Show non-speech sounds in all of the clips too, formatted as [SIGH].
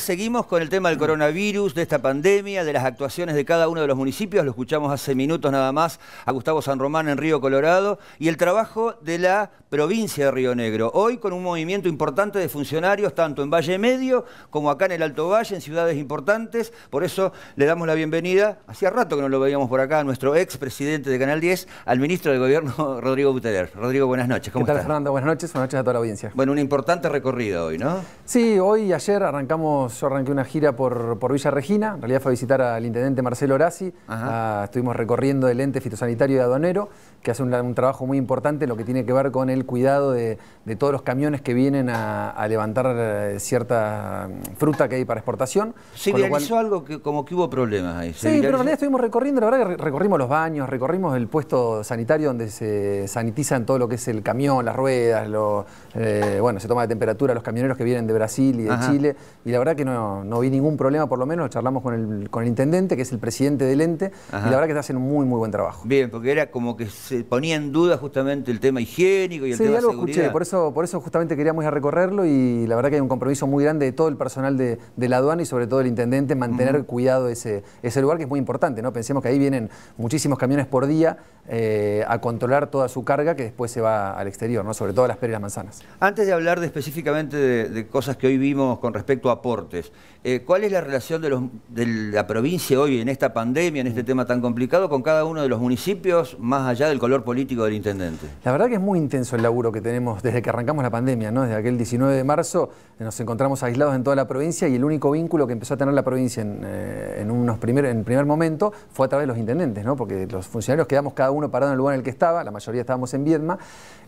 Seguimos con el tema del coronavirus, de esta pandemia, de las actuaciones de cada uno de los municipios. Lo escuchamos hace minutos nada más a Gustavo San Román en Río Colorado y el trabajo de la provincia de Río Negro. Hoy con un movimiento importante de funcionarios tanto en Valle Medio como acá en el Alto Valle, en ciudades importantes. Por eso le damos la bienvenida, hacía rato que no lo veíamos por acá, a nuestro ex presidente de Canal 10, al ministro del Gobierno, [LAUGHS] Rodrigo Buteler. Rodrigo, buenas noches. ¿Cómo ¿Qué tal, Fernando? Buenas noches, buenas noches a toda la audiencia. Bueno, un importante recorrido hoy, ¿no? Sí, hoy y ayer arrancamos yo arranqué una gira por, Villa Regina, en realidad fue a visitar al intendente Marcelo Orasi, ah, estuvimos recorriendo el ente fitosanitario de aduanero, que hace un, trabajo muy importante lo que tiene que ver con el cuidado de, todos los camiones que vienen a, levantar eh, cierta mm, fruta que hay para exportación. sí realizó algo que como que hubo problemas ahí. Sí, pero en realidad estuvimos recorriendo, la verdad que recorrimos los baños, recorrimos el puesto sanitario donde se sanitizan todo lo que es el camión, las ruedas, lo, eh, bueno, se toma de temperatura los camioneros que vienen de Brasil y de Chile, y la verdad que no, no, vi ningún problema, por lo menos, charlamos con el, con el intendente, que es el presidente del ente, y la verdad que se hacen un muy, muy buen trabajo. Bien, porque era como que ponía en duda justamente el tema higiénico y el tema de seguridad. Sí, escuché, por eso, por eso justamente queríamos ir a recorrerlo y la verdad que hay un compromiso muy grande de todo el personal de, la aduana y sobre todo el intendente mantener cuidado ese, ese lugar que es muy importante, ¿no? Pensemos que ahí vienen muchísimos camiones por día eh, a controlar toda su carga que después se va al exterior, ¿no? Sobre todo las peras y las manzanas. Antes de hablar específicamente de, cosas que hoy vimos con respecto a aportes, eh, ¿cuál es la relación de, la provincia hoy en esta pandemia, en este tema tan complicado, con cada uno de los municipios más allá del color político del intendente? La verdad que es muy intenso el laburo que tenemos desde que arrancamos la pandemia, ¿no? Desde aquel 19 de marzo nos encontramos aislados en toda la provincia y el único vínculo que empezó a tener la provincia eh, en, unos primer, en primer momento fue a través de los intendentes, ¿no? Porque los funcionarios quedamos cada uno parado en el lugar en el que estaba, la mayoría estábamos en Viedma,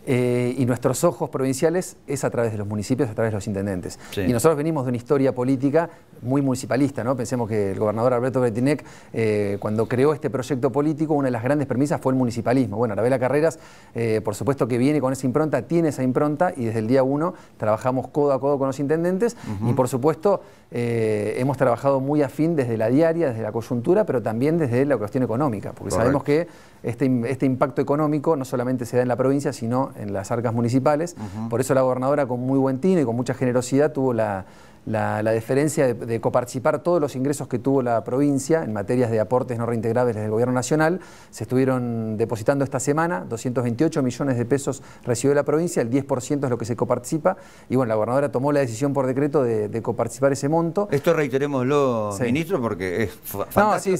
eh, y nuestros ojos provinciales es a través de los municipios, a través de los intendentes. Y nosotros venimos de una historia política muy municipalista, ¿no? Pensemos que el gobernador Alberto Bretinec, eh, cuando creó este proyecto político, una de las grandes premisas fue el municipalismo. Bueno, Arabela Carreras, eh, por supuesto que viene con esa impronta, tiene esa impronta y desde el día uno trabajamos codo a codo con los intendentes y por supuesto eh, hemos trabajado muy afín desde la diaria, desde la coyuntura, pero también desde la cuestión económica, porque sabemos que este, este, impacto económico no solamente se da en la provincia, sino en las arcas municipales. Por eso la gobernadora con muy buen tino y con mucha generosidad tuvo la la, diferencia deferencia de, coparticipar todos los ingresos que tuvo la provincia en materias de aportes no reintegrables del Gobierno Nacional. Se estuvieron depositando esta semana, 228 millones de pesos recibió la provincia, el 10% es lo que se coparticipa. Y bueno, la gobernadora tomó la decisión por decreto de, coparticipar ese monto. Esto reiterémoslo, ministro, porque es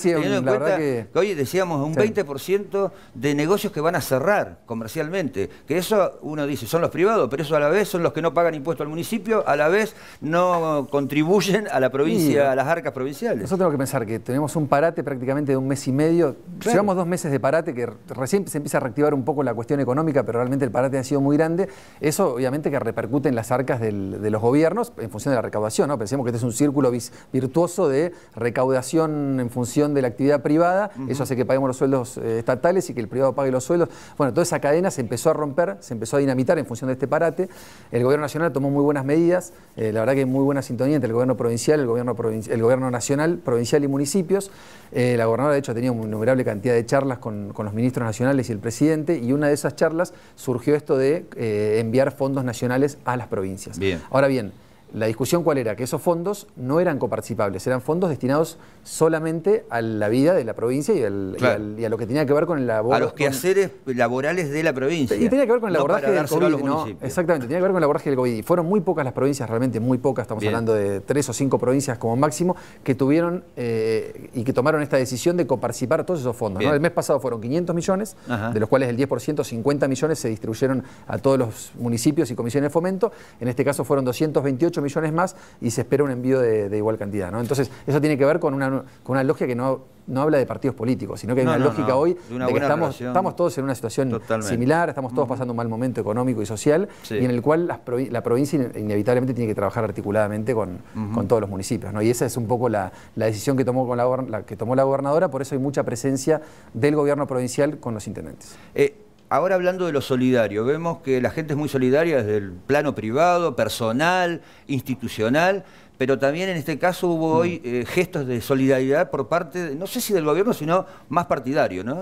Teniendo que... hoy decíamos un 20% de negocios que van a cerrar comercialmente. Que eso uno dice, son los privados, pero eso a la vez son los que no pagan impuestos al municipio, a la vez no contribuyen a la provincia, a las arcas provinciales. Nosotros tenemos que pensar que tenemos un parate prácticamente de un mes y medio. Llevamos dos meses de parate que recién se empieza a reactivar un poco la cuestión económica, pero realmente el parate ha sido muy grande. Eso obviamente que repercute en las arcas de los gobiernos en función de la recaudación. ¿no? Pensemos que este es un círculo virtuoso de recaudación en función de la actividad privada. Eso hace que paguemos los sueldos eh, estatales y que el privado pague los sueldos. Bueno, toda esa cadena se empezó a romper, se empezó a dinamitar en función de este parate. El gobierno nacional tomó muy buenas medidas. Eh, la verdad que muy buenas sintonía entre el gobierno provincial, el gobierno, el gobierno nacional, provincial y municipios. Eh, la gobernadora, de hecho, ha tenido una innumerable cantidad de charlas con, los ministros nacionales y el presidente, y una de esas charlas surgió esto de eh, enviar fondos nacionales a las provincias. Ahora bien, la discusión cuál era, que esos fondos no eran coparticipables, eran fondos destinados solamente a la vida de la provincia y, a lo que tenía que ver con el A los quehaceres laborales de la provincia. Y tenía que ver con el abordaje del COVID. Exactamente, tenía que ver con el abordaje del COVID. Y fueron muy pocas las provincias, realmente muy pocas, estamos hablando de tres o cinco provincias como máximo, que tuvieron eh, y que tomaron esta decisión de coparticipar todos esos fondos. El mes pasado fueron 500 millones, de los cuales el 10%, 50 millones, se distribuyeron a todos los municipios y comisiones de fomento. En este caso fueron 228 millones más y se espera un envío de, igual cantidad. ¿no? Entonces, eso tiene que ver con una, con una lógica que no, no habla de partidos políticos, sino que hay una lógica hoy de, que estamos, estamos, todos en una situación similar, estamos todos pasando un mal momento económico y social, y en el cual la, provincia inevitablemente tiene que trabajar articuladamente con, con todos los municipios. Y esa es un poco la, decisión que tomó, con la, que tomó la gobernadora, por eso hay mucha presencia del gobierno provincial con los intendentes. Eh, Ahora hablando de lo solidario, vemos que la gente es muy solidaria desde el plano privado, personal, institucional, pero también en este caso hubo mm. hoy eh, gestos de solidaridad por parte, no sé si del gobierno, sino más partidario, ¿no?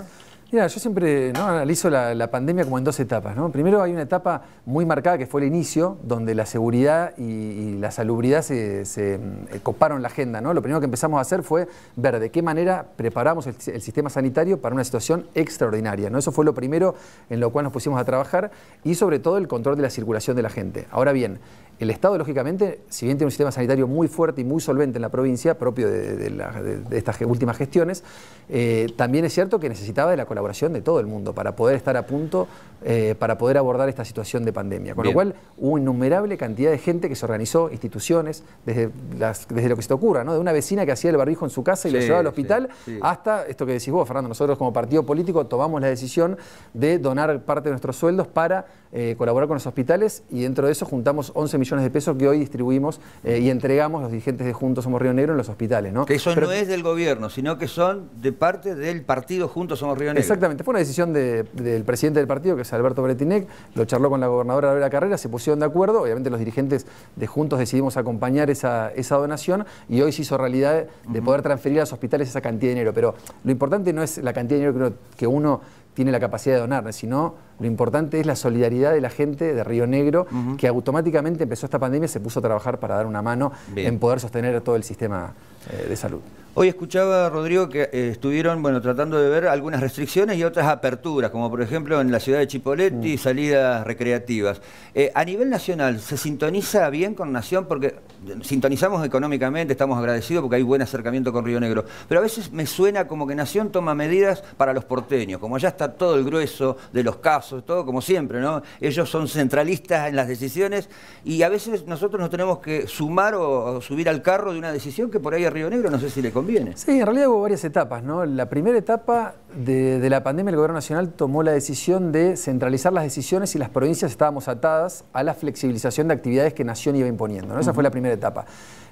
Mira, yo siempre analizo la, pandemia como en dos etapas. Primero hay una etapa muy marcada que fue el inicio, donde la seguridad y, la salubridad se, eh, coparon la agenda. ¿no? Lo primero que empezamos a hacer fue ver de qué manera preparamos el, sistema sanitario para una situación extraordinaria. ¿no? Eso fue lo primero en lo cual nos pusimos a trabajar y sobre todo el control de la circulación de la gente. Ahora bien, el Estado, lógicamente, si bien tiene un sistema sanitario muy fuerte y muy solvente en la provincia, propio de, estas últimas gestiones, eh, también es cierto que necesitaba de la colaboración de todo el mundo para poder estar a punto, eh, para poder abordar esta situación de pandemia. Con lo cual, hubo innumerable cantidad de gente que se organizó, instituciones, desde, lo que se te ocurra, ¿no? de una vecina que hacía el barbijo en su casa y lo llevaba al hospital, hasta esto que decís vos, Fernando, nosotros como partido político tomamos la decisión de donar parte de nuestros sueldos para eh, colaborar con los hospitales y dentro de eso juntamos 11 millones millones de pesos que hoy distribuimos eh, y entregamos los dirigentes de Juntos Somos Río Negro en los hospitales. ¿no? Que eso no es del gobierno, sino que son de parte del partido Juntos Somos Río Negro. Exactamente, fue una decisión del presidente del partido, que es Alberto Bretinec, lo charló con la gobernadora Gabriela Carrera, se pusieron de acuerdo, obviamente los dirigentes de Juntos decidimos acompañar esa, donación y hoy se hizo realidad de poder transferir a los hospitales esa cantidad de dinero. Pero lo importante no es la cantidad de dinero que uno tiene la capacidad de donar, sino lo importante es la solidaridad de la gente de Río Negro, que automáticamente empezó esta pandemia y se puso a trabajar para dar una mano en poder sostener todo el sistema eh, de salud. Hoy escuchaba, Rodrigo, que eh, estuvieron bueno, tratando de ver algunas restricciones y otras aperturas, como por ejemplo en la ciudad de Chipoletti, y mm. salidas recreativas. Eh, a nivel nacional, ¿se sintoniza bien con Nación? Porque eh, sintonizamos económicamente, estamos agradecidos porque hay buen acercamiento con Río Negro, pero a veces me suena como que Nación toma medidas para los porteños, como ya está todo el grueso de los casos, todo como siempre, ¿no? Ellos son centralistas en las decisiones y a veces nosotros nos tenemos que sumar o, o subir al carro de una decisión que por ahí a Río Negro no sé si le conviene. Sí, en realidad hubo varias etapas, ¿no? La primera etapa de, la pandemia el gobierno nacional tomó la decisión de centralizar las decisiones y las provincias estábamos atadas a la flexibilización de actividades que Nación iba imponiendo. Esa fue la primera etapa.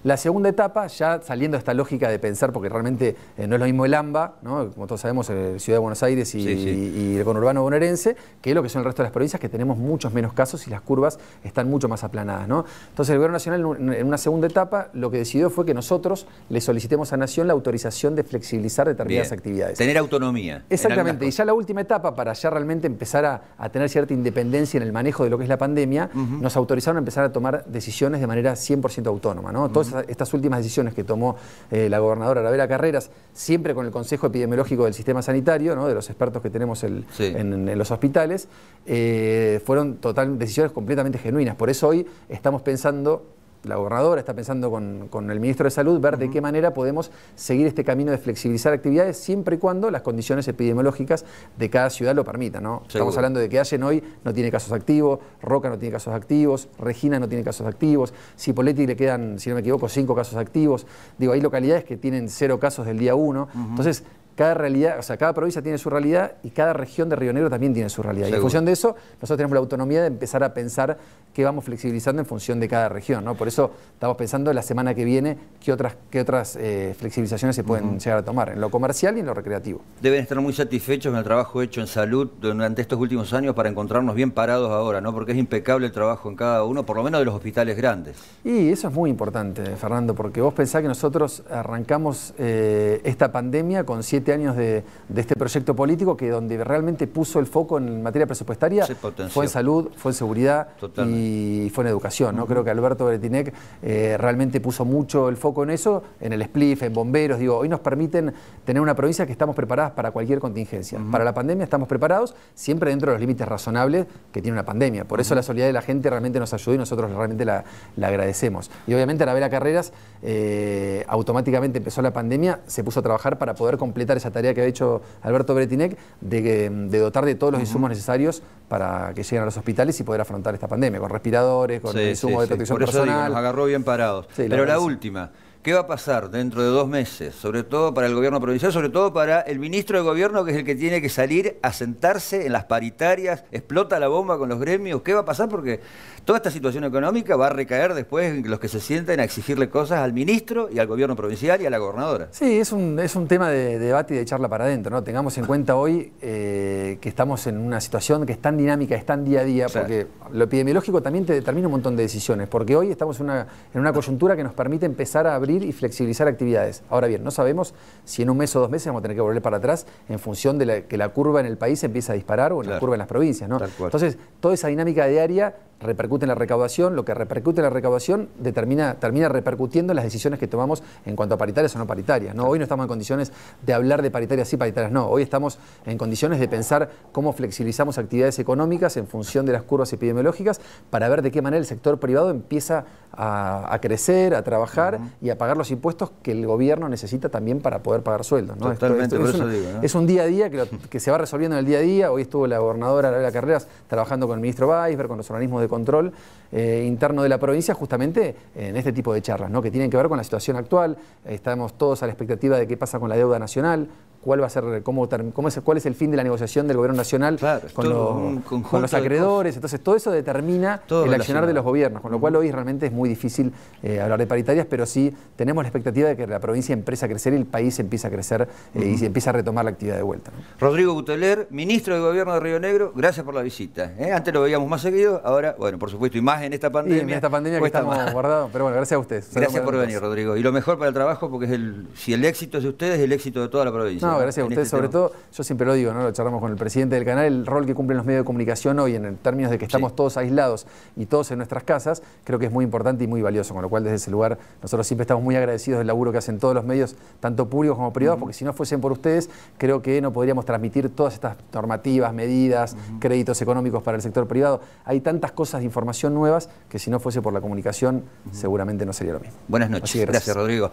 La segunda etapa, ya saliendo de esta lógica de pensar, porque realmente eh, no es lo mismo el AMBA, como todos sabemos, eh, Ciudad de Buenos Aires y, el conurbano bonaerense, que es lo que son el resto de las provincias, que tenemos muchos menos casos y las curvas están mucho más aplanadas. Entonces el Gobierno Nacional, en una segunda etapa, lo que decidió fue que nosotros le solicitemos a Nación la autorización de flexibilizar determinadas actividades. Tener autonomía. Exactamente, y ya la última etapa, para ya realmente empezar a, tener cierta independencia en el manejo de lo que es la pandemia, nos autorizaron a empezar a tomar decisiones de manera 100% autónoma. ¿no? Todas estas últimas decisiones que tomó eh, la gobernadora Ravera Carreras, siempre con el Consejo Epidemiológico del Sistema Sanitario, de los expertos que tenemos en, los hospitales, eh, fueron total, decisiones completamente genuinas. Por eso hoy estamos pensando la gobernadora está pensando con, el ministro de Salud, ver de qué manera podemos seguir este camino de flexibilizar actividades siempre y cuando las condiciones epidemiológicas de cada ciudad lo permitan. ¿no? Estamos hablando de que Allen hoy no tiene casos activos, Roca no tiene casos activos, Regina no tiene casos activos, Cipoletti le quedan, si no me equivoco, cinco casos activos. Digo, hay localidades que tienen cero casos del día uno. Entonces, cada realidad, o sea, cada provincia tiene su realidad y cada región de Río Negro también tiene su realidad. Y en función de eso, nosotros tenemos la autonomía de empezar a pensar qué vamos flexibilizando en función de cada región, ¿no? Por eso estamos pensando la semana que viene qué otras, qué otras eh, flexibilizaciones se pueden llegar a tomar, en lo comercial y en lo recreativo. Deben estar muy satisfechos con el trabajo hecho en salud durante estos últimos años para encontrarnos bien parados ahora, ¿no? Porque es impecable el trabajo en cada uno, por lo menos de los hospitales grandes. Y eso es muy importante, Fernando, porque vos pensás que nosotros arrancamos eh, esta pandemia con siete años de, este proyecto político que donde realmente puso el foco en materia presupuestaria fue en salud, fue en seguridad y fue en educación. ¿no? Creo que Alberto Bretinec eh, realmente puso mucho el foco en eso, en el SPLIF, en bomberos. Digo, hoy nos permiten tener una provincia que estamos preparadas para cualquier contingencia. Para la pandemia estamos preparados, siempre dentro de los límites razonables que tiene una pandemia. Por eso la solidaridad de la gente realmente nos ayudó y nosotros realmente la, agradecemos. Y obviamente a la Vera Carreras eh, automáticamente empezó la pandemia, se puso a trabajar para poder completar esa tarea que ha hecho Alberto Bretinec de, dotar de todos los insumos necesarios para que lleguen a los hospitales y poder afrontar esta pandemia, con respiradores, con insumos de protección personal. agarró bien parados. Pero la última. ¿Qué va a pasar dentro de dos meses? Sobre todo para el gobierno provincial, sobre todo para el ministro de gobierno, que es el que tiene que salir a sentarse en las paritarias, explota la bomba con los gremios. ¿Qué va a pasar? Porque toda esta situación económica va a recaer después en los que se sienten a exigirle cosas al ministro y al gobierno provincial y a la gobernadora. Sí, es un, es un tema de, debate y de charla para adentro. ¿no? Tengamos en cuenta hoy eh, que estamos en una situación que es tan dinámica, es tan día a día, porque lo epidemiológico también te determina un montón de decisiones, porque hoy estamos una, en una coyuntura que nos permite empezar a abrir y flexibilizar actividades. Ahora bien, no sabemos si en un mes o dos meses vamos a tener que volver para atrás en función de que la curva en el país empiece a disparar o en la curva en las provincias. Entonces, toda esa dinámica diaria repercute en la recaudación, lo que repercute en la recaudación determina, termina repercutiendo en las decisiones que tomamos en cuanto a paritarias o no paritarias. ¿no? Hoy no estamos en condiciones de hablar de paritarias sí, paritarias no. Hoy estamos en condiciones de pensar cómo flexibilizamos actividades económicas en función de las curvas epidemiológicas para ver de qué manera el sector privado empieza a, crecer, a trabajar y a pagar los impuestos que el gobierno necesita también para poder pagar sueldos. Totalmente, es, un, día a día que, se va resolviendo en el día a día. Hoy estuvo la gobernadora Laura Carreras trabajando con el ministro Weisberg, con los organismos de control eh, interno de la provincia justamente en este tipo de charlas, ¿no? que tienen que ver con la situación actual, estamos todos a la expectativa de qué pasa con la deuda nacional, cuál va a ser, cómo, cómo es, cuál es el fin de la negociación del gobierno nacional con, los, acreedores. Entonces, todo eso determina el accionar de los gobiernos, con lo cual hoy realmente es muy difícil eh, hablar de paritarias, pero sí tenemos la expectativa de que la provincia empiece a crecer y el país empieza a crecer eh, y empieza a retomar la actividad de vuelta. Rodrigo Buteler ministro de Gobierno de Río Negro, gracias por la visita. ¿eh? Antes lo veíamos más seguido, ahora, bueno, por supuesto, y más en esta pandemia. en esta pandemia que estamos guardados, pero bueno, gracias a ustedes. Gracias por venir, Rodrigo. Y lo mejor para el trabajo, porque es el, si el éxito es de ustedes, es el éxito de toda la provincia gracias a ustedes. Este sobre todo, yo siempre lo digo, ¿no? Lo charlamos con el presidente del canal, el rol que cumplen los medios de comunicación hoy en términos de que estamos todos aislados y todos en nuestras casas, creo que es muy importante y muy valioso. Con lo cual, desde ese lugar, nosotros siempre estamos muy agradecidos del laburo que hacen todos los medios, tanto públicos como privados, porque si no fuesen por ustedes, creo que no podríamos transmitir todas estas normativas, medidas, créditos económicos para el sector privado. Hay tantas cosas de información nuevas que si no fuese por la comunicación, seguramente no sería lo mismo. Buenas noches. gracias, Rodrigo.